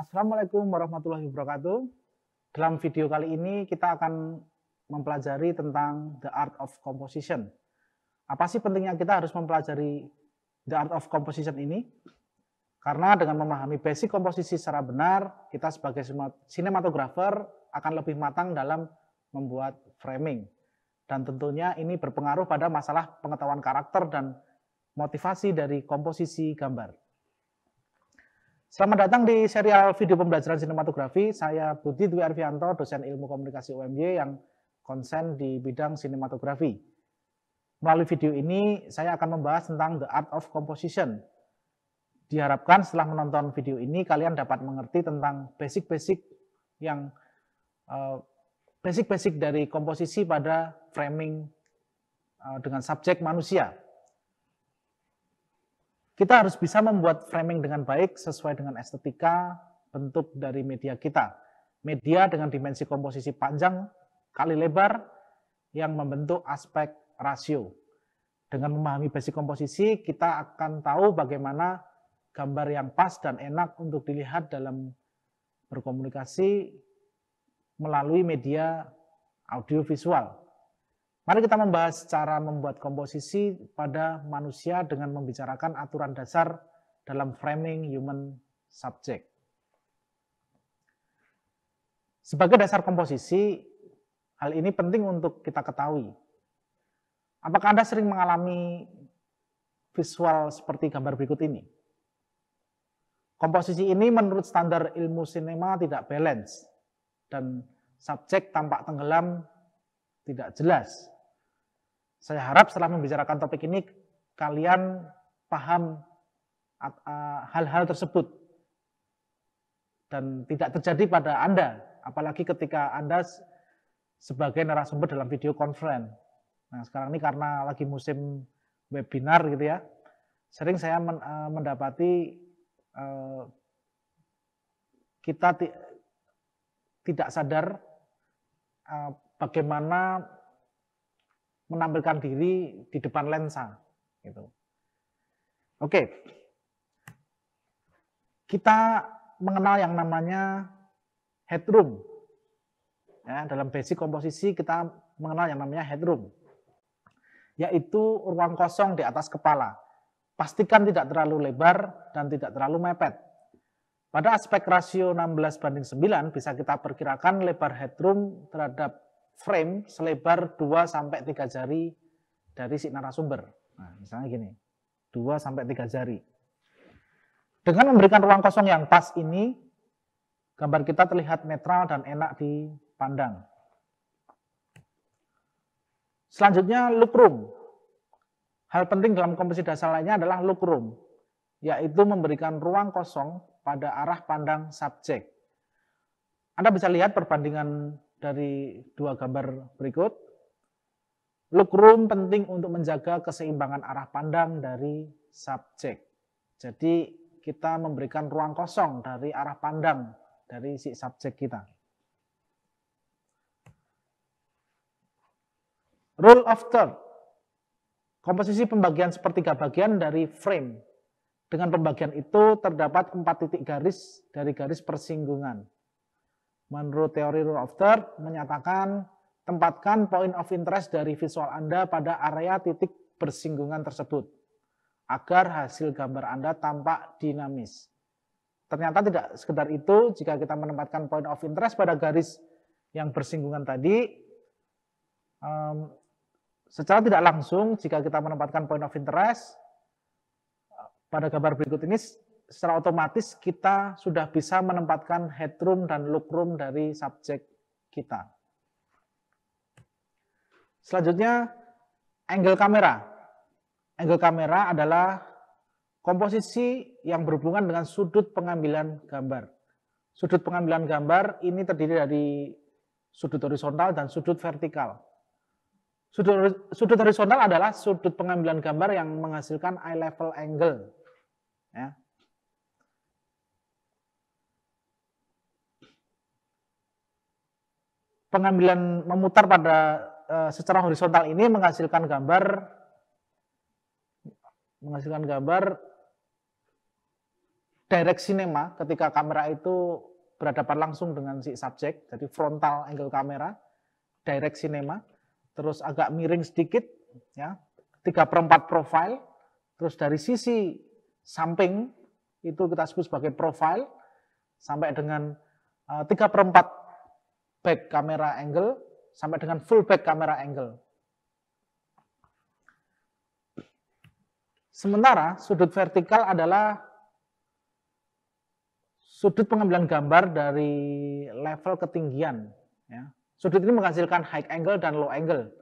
Assalamualaikum warahmatullahi wabarakatuh. Dalam video kali ini kita akan mempelajari tentang the art of composition. Apa sih pentingnya kita harus mempelajari the art of composition ini? Karena dengan memahami basic komposisi secara benar, kita sebagai sinematografer akan lebih matang dalam membuat framing. Dan tentunya ini berpengaruh pada masalah pengetahuan karakter dan motivasi dari komposisi gambar. Selamat datang di serial video pembelajaran sinematografi. Saya Budi Dwi Arvianto, dosen ilmu komunikasi UMY yang konsen di bidang sinematografi. Melalui video ini, saya akan membahas tentang The Art of Composition. Diharapkan setelah menonton video ini, kalian dapat mengerti tentang basic-basic yang eh, basic-basic dari komposisi pada framing eh, dengan subjek manusia kita harus bisa membuat framing dengan baik sesuai dengan estetika bentuk dari media kita. Media dengan dimensi komposisi panjang kali lebar yang membentuk aspek rasio. Dengan memahami basic komposisi, kita akan tahu bagaimana gambar yang pas dan enak untuk dilihat dalam berkomunikasi melalui media audiovisual. Mari kita membahas cara membuat komposisi pada manusia dengan membicarakan aturan dasar dalam framing human subject. Sebagai dasar komposisi, hal ini penting untuk kita ketahui. Apakah Anda sering mengalami visual seperti gambar berikut ini? Komposisi ini menurut standar ilmu sinema tidak balance dan subjek tampak tenggelam tidak jelas. Saya harap setelah membicarakan topik ini kalian paham hal-hal tersebut dan tidak terjadi pada Anda, apalagi ketika Anda sebagai narasumber dalam video conference. Nah, sekarang ini karena lagi musim webinar gitu ya, sering saya e, mendapati e, kita tidak sadar e, bagaimana menampilkan diri di depan lensa gitu. Oke. Kita mengenal yang namanya headroom. Ya, dalam basic komposisi kita mengenal yang namanya headroom. Yaitu ruang kosong di atas kepala. Pastikan tidak terlalu lebar dan tidak terlalu mepet. Pada aspek rasio 16 banding 9 bisa kita perkirakan lebar headroom terhadap frame selebar 2 sampai 3 jari dari si narasumber. Nah, misalnya gini. 2 sampai 3 jari. Dengan memberikan ruang kosong yang pas ini, gambar kita terlihat netral dan enak dipandang. Selanjutnya look room. Hal penting dalam komposisi dasar lainnya adalah look room, yaitu memberikan ruang kosong pada arah pandang subjek. Anda bisa lihat perbandingan dari dua gambar berikut. Look room penting untuk menjaga keseimbangan arah pandang dari subjek. Jadi kita memberikan ruang kosong dari arah pandang dari si subjek kita. Rule of third. Komposisi pembagian sepertiga bagian dari frame. Dengan pembagian itu terdapat empat titik garis dari garis persinggungan menurut teori rule of third menyatakan tempatkan point of interest dari visual Anda pada area titik bersinggungan tersebut agar hasil gambar Anda tampak dinamis. Ternyata tidak sekedar itu, jika kita menempatkan point of interest pada garis yang bersinggungan tadi, um, secara tidak langsung jika kita menempatkan point of interest pada gambar berikut ini secara otomatis kita sudah bisa menempatkan headroom dan lookroom dari subjek kita. Selanjutnya, angle kamera. Angle kamera adalah komposisi yang berhubungan dengan sudut pengambilan gambar. Sudut pengambilan gambar ini terdiri dari sudut horizontal dan sudut vertikal. Sudut, sudut horizontal adalah sudut pengambilan gambar yang menghasilkan eye level angle. Ya, pengambilan memutar pada uh, secara horizontal ini menghasilkan gambar menghasilkan gambar direct cinema ketika kamera itu berhadapan langsung dengan si subjek, jadi frontal angle kamera, direct cinema, terus agak miring sedikit, ya, tiga perempat profile, terus dari sisi samping itu kita sebut sebagai profile, sampai dengan eh, tiga perempat back camera angle sampai dengan full back camera angle. Sementara sudut vertikal adalah sudut pengambilan gambar dari level ketinggian. Ya. Sudut ini menghasilkan high angle dan low angle.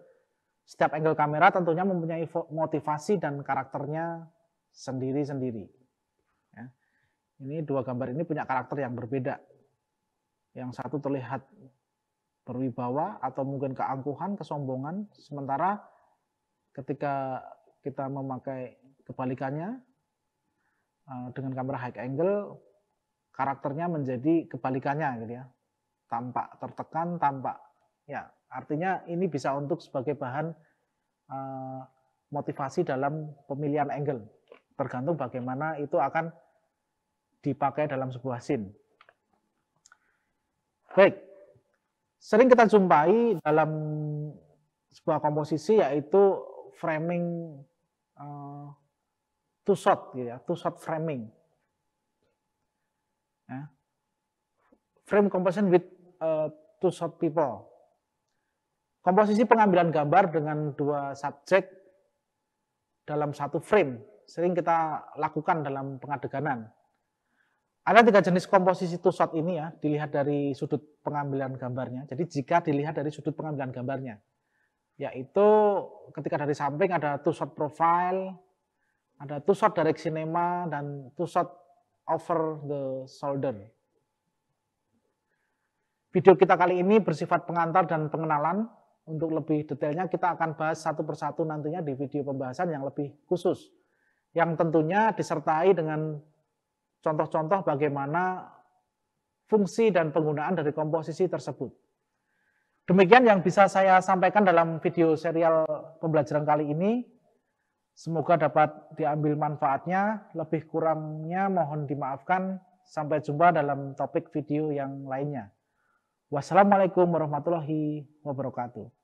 Setiap angle kamera tentunya mempunyai motivasi dan karakternya sendiri-sendiri. Ya. Ini dua gambar ini punya karakter yang berbeda. Yang satu terlihat berwibawa atau mungkin keangkuhan, kesombongan. Sementara ketika kita memakai kebalikannya eh, dengan kamera high angle, karakternya menjadi kebalikannya gitu ya. Tampak tertekan, tampak ya. Artinya ini bisa untuk sebagai bahan eh, motivasi dalam pemilihan angle. Tergantung bagaimana itu akan dipakai dalam sebuah scene. Baik, sering kita jumpai dalam sebuah komposisi yaitu framing uh, two shot gitu ya, two shot framing. Ya. Frame composition with uh, two shot people. Komposisi pengambilan gambar dengan dua subjek dalam satu frame sering kita lakukan dalam pengadeganan. Ada tiga jenis komposisi tusot ini ya, dilihat dari sudut pengambilan gambarnya. Jadi jika dilihat dari sudut pengambilan gambarnya, yaitu ketika dari samping ada tusot profile, ada tusot shot direct cinema, dan tusot shot over the shoulder. Video kita kali ini bersifat pengantar dan pengenalan. Untuk lebih detailnya kita akan bahas satu persatu nantinya di video pembahasan yang lebih khusus. Yang tentunya disertai dengan contoh-contoh bagaimana fungsi dan penggunaan dari komposisi tersebut. Demikian yang bisa saya sampaikan dalam video serial pembelajaran kali ini. Semoga dapat diambil manfaatnya. Lebih kurangnya mohon dimaafkan. Sampai jumpa dalam topik video yang lainnya. Wassalamualaikum warahmatullahi wabarakatuh.